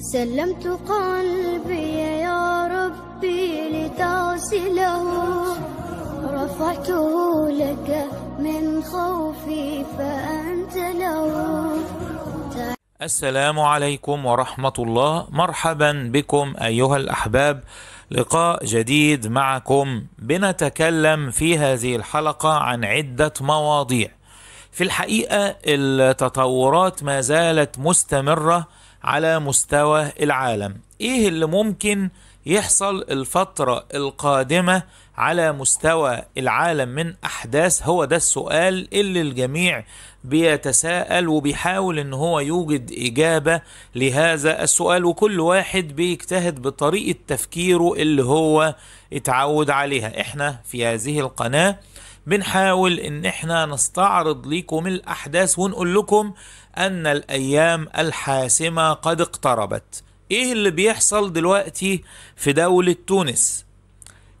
سلمت قلبي يا ربي لتغسله رفعته لك من خوفي فأنت له السلام عليكم ورحمة الله مرحبا بكم أيها الأحباب لقاء جديد معكم بنتكلم في هذه الحلقة عن عدة مواضيع في الحقيقة التطورات ما زالت مستمرة على مستوى العالم ايه اللي ممكن يحصل الفترة القادمة على مستوى العالم من احداث هو ده السؤال اللي الجميع بيتساءل وبيحاول ان هو يوجد اجابه لهذا السؤال وكل واحد بيجتهد بطريقه تفكيره اللي هو اتعود عليها احنا في هذه القناه بنحاول ان احنا نستعرض ليكم الاحداث ونقول لكم ان الايام الحاسمه قد اقتربت ايه اللي بيحصل دلوقتي في دوله تونس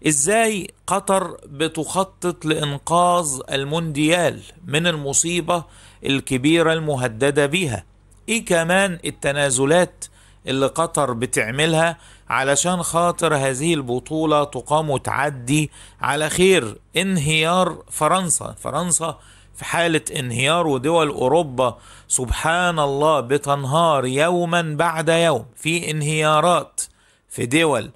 ازاي قطر بتخطط لانقاذ المونديال من المصيبه الكبيره المهدده بها ايه كمان التنازلات اللي قطر بتعملها علشان خاطر هذه البطولة تقام وتعدي على خير انهيار فرنسا فرنسا في حالة انهيار ودول أوروبا سبحان الله بتنهار يوما بعد يوم في انهيارات في دول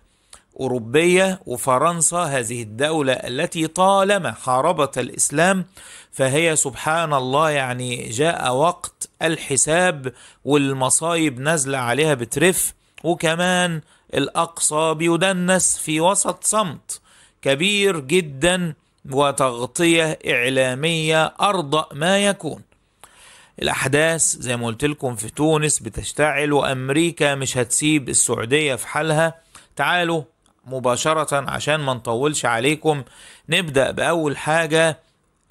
أوروبية وفرنسا هذه الدولة التي طالما حاربت الإسلام فهي سبحان الله يعني جاء وقت الحساب والمصايب نازلة عليها بترف وكمان الأقصى بيدنس في وسط صمت كبير جدا وتغطية إعلامية أرضأ ما يكون الأحداث زي ما قلت لكم في تونس بتشتعل وأمريكا مش هتسيب السعودية في حالها تعالوا مباشرة عشان ما نطولش عليكم نبدأ بأول حاجة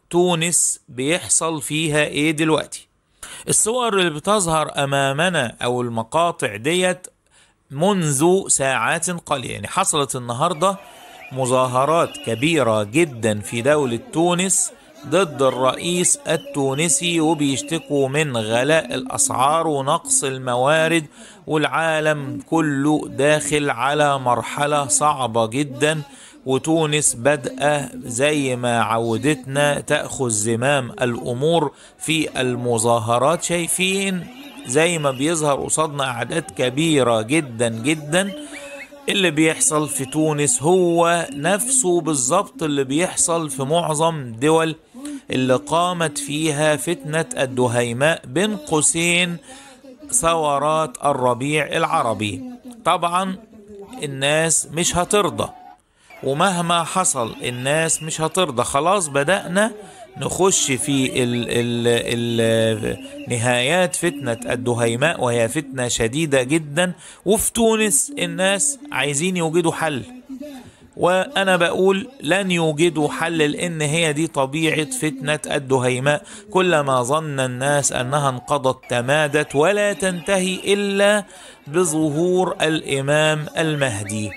تونس بيحصل فيها إيه دلوقتي الصور اللي بتظهر أمامنا أو المقاطع ديت منذ ساعات قليلة يعني حصلت النهاردة مظاهرات كبيرة جدا في دولة تونس ضد الرئيس التونسي وبيشتكوا من غلاء الأسعار ونقص الموارد والعالم كله داخل على مرحلة صعبة جدا وتونس بدأ زي ما عودتنا تأخذ زمام الأمور في المظاهرات شايفين زي ما بيظهر قصادنا أعداد كبيرة جدا جدا اللي بيحصل في تونس هو نفسه بالظبط اللي بيحصل في معظم دول اللي قامت فيها فتنة الدهيماء بين قوسين ثورات الربيع العربي طبعا الناس مش هترضى ومهما حصل الناس مش هترضى خلاص بدأنا نخش في ال ال ال نهايات فتنة الدهيماء وهي فتنة شديدة جدا وفي تونس الناس عايزين يوجدوا حل وانا بقول لن يوجدوا حل لان هي دي طبيعه فتنه الدهيماء كلما ظن الناس انها انقضت تمادت ولا تنتهي الا بظهور الامام المهدي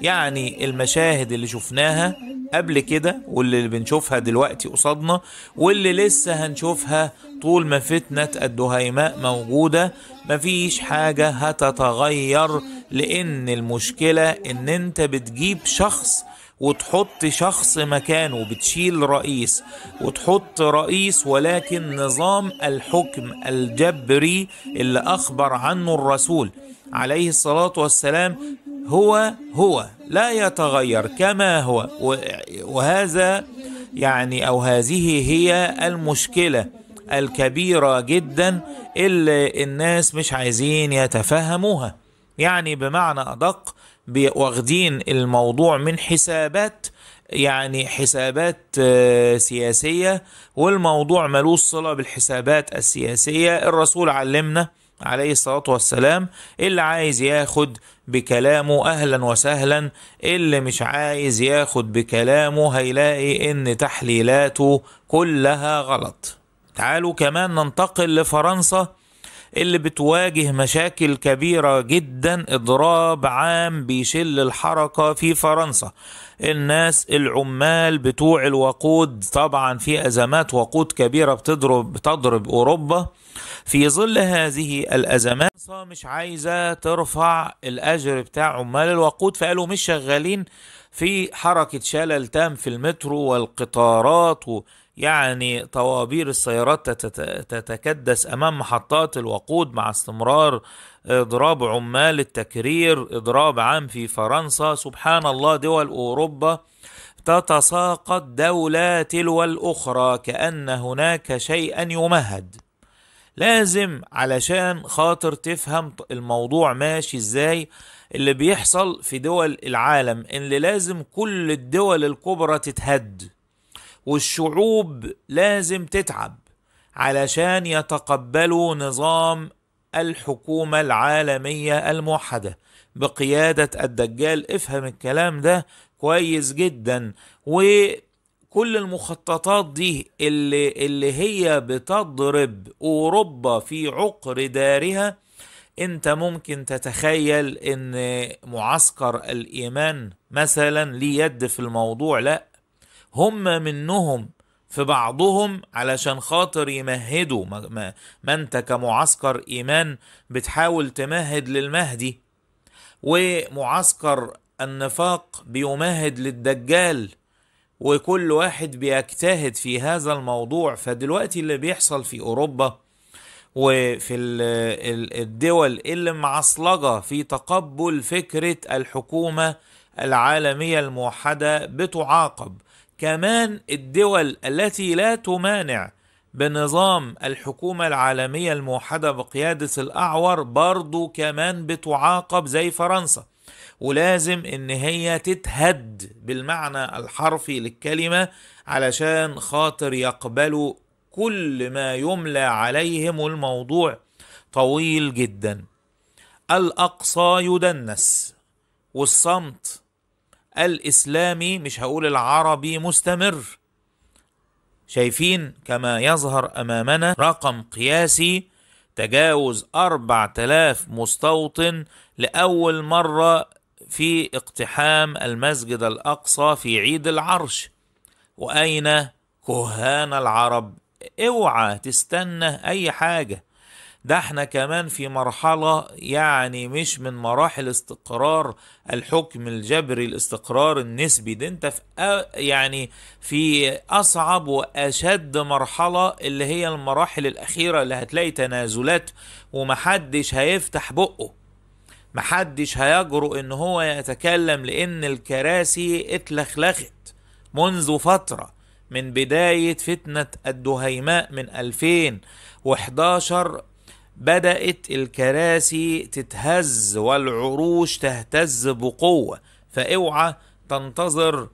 يعني المشاهد اللي شفناها قبل كده واللي بنشوفها دلوقتي قصادنا واللي لسه هنشوفها طول ما فتنة الدهيماء موجودة مفيش حاجة هتتغير لأن المشكلة إن أنت بتجيب شخص وتحط شخص مكانه بتشيل رئيس وتحط رئيس ولكن نظام الحكم الجبري اللي أخبر عنه الرسول عليه الصلاة والسلام هو هو لا يتغير كما هو وهذا يعني او هذه هي المشكله الكبيره جدا اللي الناس مش عايزين يتفهموها يعني بمعنى ادق واخدين الموضوع من حسابات يعني حسابات آه، سياسية والموضوع ملوش صلة بالحسابات السياسية الرسول علمنا عليه الصلاة والسلام اللي عايز ياخد بكلامه أهلا وسهلا اللي مش عايز ياخد بكلامه هيلاقي إن تحليلاته كلها غلط تعالوا كمان ننتقل لفرنسا اللي بتواجه مشاكل كبيرة جدا إضراب عام بيشل الحركة في فرنسا الناس العمال بتوع الوقود طبعا في أزمات وقود كبيرة بتضرب, بتضرب أوروبا في ظل هذه الأزمات مش عايزة ترفع الأجر بتاع عمال الوقود فقالوا مش شغالين في حركة شلل تام في المترو والقطارات و يعني طوابير السيارات تتكدس امام محطات الوقود مع استمرار اضراب عمال التكرير اضراب عام في فرنسا سبحان الله دول اوروبا تتساقط دوله تلو الاخرى كان هناك شيئا يمهد لازم علشان خاطر تفهم الموضوع ماشي ازاي اللي بيحصل في دول العالم اللي لازم كل الدول الكبرى تتهد والشعوب لازم تتعب علشان يتقبلوا نظام الحكومة العالمية الموحدة بقيادة الدجال افهم الكلام ده كويس جدا و كل المخططات دي اللي, اللي هي بتضرب أوروبا في عقر دارها انت ممكن تتخيل ان معسكر الايمان مثلا ليه يد في الموضوع لا هم منهم في بعضهم علشان خاطر يمهدوا ما, ما, ما انت كمعسكر ايمان بتحاول تمهد للمهدي ومعسكر النفاق بيمهد للدجال وكل واحد بيجتهد في هذا الموضوع فدلوقتي اللي بيحصل في اوروبا وفي الدول اللي معصلجه في تقبل فكره الحكومه العالميه الموحده بتعاقب كمان الدول التي لا تمانع بنظام الحكومة العالمية الموحدة بقيادة الأعور برضو كمان بتعاقب زي فرنسا ولازم ان هي تتهد بالمعنى الحرفي للكلمه علشان خاطر يقبلوا كل ما يملى عليهم الموضوع طويل جدا الاقصى يدنس والصمت الاسلامي مش هقول العربي مستمر شايفين كما يظهر امامنا رقم قياسي تجاوز 4000 مستوطن لاول مره في اقتحام المسجد الاقصى في عيد العرش واين كهان العرب اوعى تستنى اي حاجه ده احنا كمان في مرحلة يعني مش من مراحل استقرار الحكم الجبري الاستقرار النسبي ده انت في يعني في اصعب واشد مرحلة اللي هي المراحل الاخيرة اللي هتلاقي تنازلات ومحدش هيفتح بقه محدش هيجرؤ ان هو يتكلم لان الكراسي اتلخلخت منذ فتره من بدايه فتنه الدهيماء من 2011 بدات الكراسي تتهز والعروش تهتز بقوه فاوعى تنتظر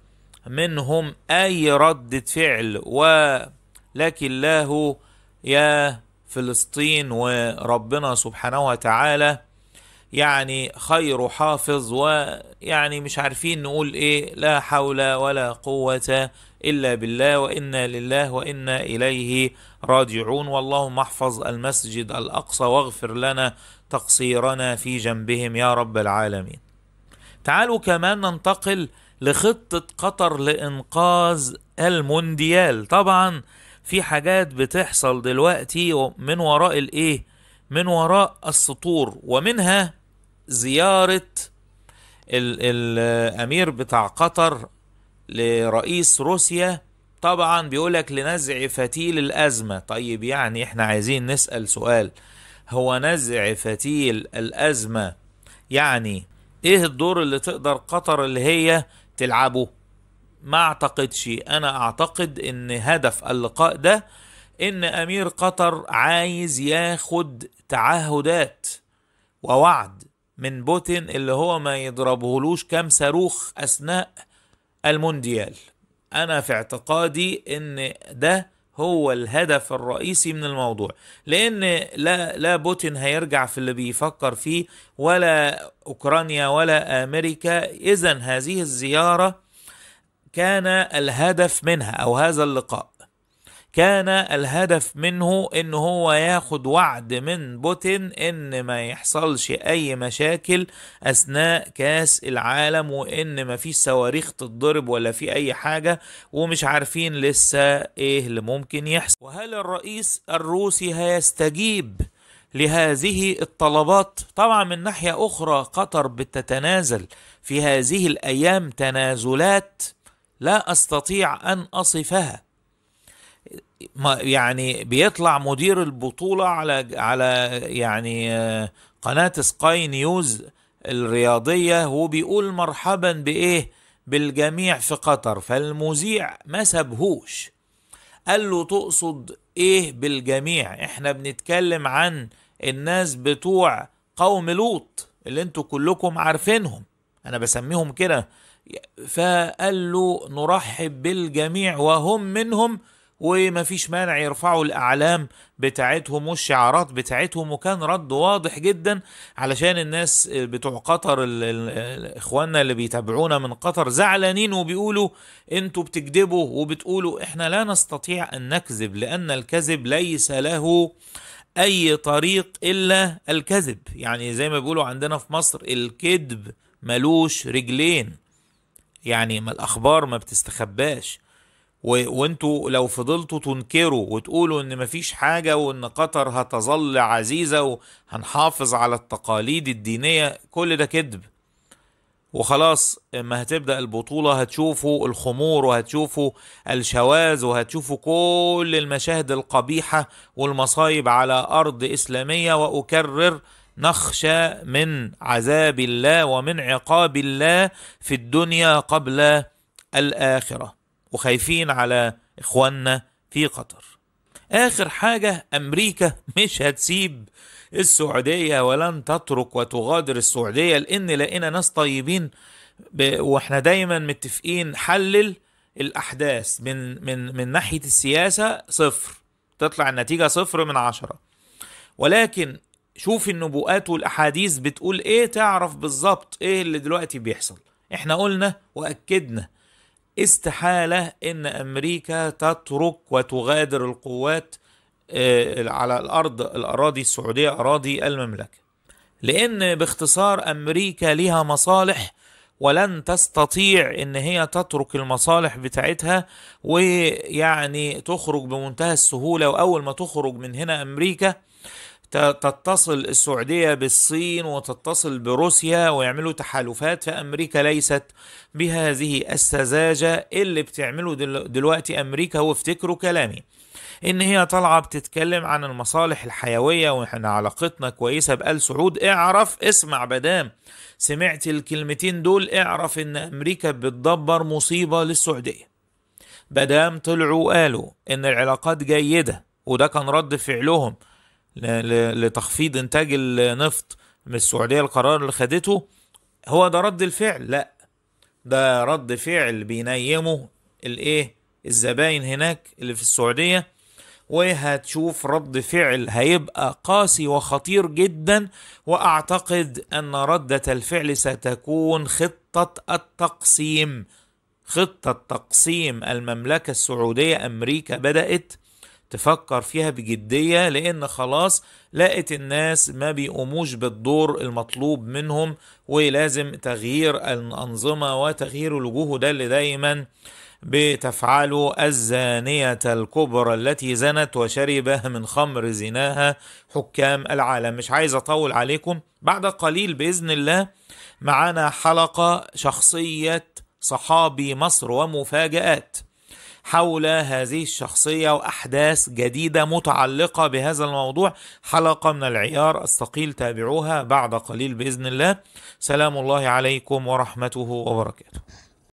منهم اي رده فعل ولكن الله يا فلسطين وربنا سبحانه وتعالى يعني خير حافظ ويعني مش عارفين نقول ايه لا حول ولا قوة الا بالله وانا لله وانا اليه راجعون واللهم احفظ المسجد الاقصى واغفر لنا تقصيرنا في جنبهم يا رب العالمين. تعالوا كمان ننتقل لخطة قطر لإنقاذ المونديال طبعا في حاجات بتحصل دلوقتي من وراء الايه من وراء السطور ومنها زيارة الأمير بتاع قطر لرئيس روسيا طبعا بيقولك لنزع فتيل الأزمة طيب يعني احنا عايزين نسأل سؤال هو نزع فتيل الأزمة يعني ايه الدور اللي تقدر قطر اللي هي تلعبه ما اعتقدش انا اعتقد ان هدف اللقاء ده ان امير قطر عايز ياخد تعهدات ووعد من بوتين اللي هو ما يضربهلوش كام صاروخ اثناء المونديال انا في اعتقادي ان ده هو الهدف الرئيسي من الموضوع لان لا لا بوتين هيرجع في اللي بيفكر فيه ولا اوكرانيا ولا امريكا اذا هذه الزياره كان الهدف منها او هذا اللقاء كان الهدف منه ان هو ياخد وعد من بوتين ان ما يحصلش اي مشاكل اثناء كاس العالم وان ما فيش صواريخ تتضرب ولا في اي حاجه ومش عارفين لسه ايه اللي ممكن يحصل وهل الرئيس الروسي هيستجيب لهذه الطلبات طبعا من ناحيه اخرى قطر بتتنازل في هذه الايام تنازلات لا استطيع ان اصفها ما يعني بيطلع مدير البطولة على على يعني آه، قناة سكاي نيوز الرياضية هو بيقول مرحبا بإيه بالجميع في قطر فالمذيع ما سابهوش قال له تقصد إيه بالجميع إحنا بنتكلم عن الناس بتوع قوم لوط اللي انتوا كلكم عارفينهم أنا بسميهم كده فقال له نرحب بالجميع وهم منهم ومفيش مانع يرفعوا الاعلام بتاعتهم والشعارات بتاعتهم وكان رد واضح جدا علشان الناس بتوع قطر اخواننا اللي بيتابعونا من قطر زعلانين وبيقولوا انتوا بتكذبوا وبتقولوا احنا لا نستطيع ان نكذب لان الكذب ليس له اي طريق الا الكذب يعني زي ما بيقولوا عندنا في مصر الكذب ملوش رجلين يعني ما الاخبار ما بتستخباش وانتوا لو فضلتوا تنكروا وتقولوا ان مفيش حاجه وان قطر هتظل عزيزه وهنحافظ على التقاليد الدينيه كل ده كذب وخلاص اما هتبدا البطوله هتشوفوا الخمور وهتشوفوا الشواذ وهتشوفوا كل المشاهد القبيحه والمصايب على ارض اسلاميه واكرر نخشى من عذاب الله ومن عقاب الله في الدنيا قبل الاخره وخايفين على إخواننا في قطر آخر حاجة أمريكا مش هتسيب السعودية ولن تترك وتغادر السعودية لأن لقينا ناس طيبين واحنا دايما متفقين حلل الأحداث من من من ناحية السياسة صفر تطلع النتيجة صفر من عشرة ولكن شوف النبوءات والأحاديث بتقول إيه تعرف بالظبط إيه اللي دلوقتي بيحصل إحنا قلنا وأكدنا استحاله ان امريكا تترك وتغادر القوات آه، على الارض الاراضي السعوديه اراضي المملكه لان باختصار امريكا لها مصالح ولن تستطيع ان هي تترك المصالح بتاعتها ويعني تخرج بمنتهى السهوله واول ما تخرج من هنا امريكا تتصل السعودية بالصين وتتصل بروسيا ويعملوا تحالفات فأمريكا ليست بهذه السذاجة اللي بتعمله دلوقتي أمريكا وافتكروا كلامي إن هي طالعة بتتكلم عن المصالح الحيوية وإحنا علاقتنا كويسة بآل سعود اعرف اسمع بدام سمعت الكلمتين دول اعرف إن أمريكا بتدبر مصيبة للسعودية بدام طلعوا قالوا إن العلاقات جيدة وده كان رد فعلهم لتخفيض انتاج النفط من السعوديه القرار اللي خدته هو ده رد الفعل لا ده رد فعل بينيمه الايه الزباين هناك اللي في السعوديه وهتشوف رد فعل هيبقى قاسي وخطير جدا واعتقد ان ردة الفعل ستكون خطة التقسيم خطة تقسيم المملكة السعودية امريكا بدأت تفكر فيها بجدية لأن خلاص لقت الناس ما بيقوموش بالدور المطلوب منهم ولازم تغيير الأنظمة وتغيير الوجوه ده اللي دايما بتفعله الزانية الكبرى التي زنت وشرب من خمر زناها حكام العالم مش عايز أطول عليكم بعد قليل بإذن الله معانا حلقة شخصية صحابي مصر ومفاجآت حول هذه الشخصية وأحداث جديدة متعلقة بهذا الموضوع حلقة من العيار الثقيل تابعوها بعد قليل بإذن الله سلام الله عليكم ورحمته وبركاته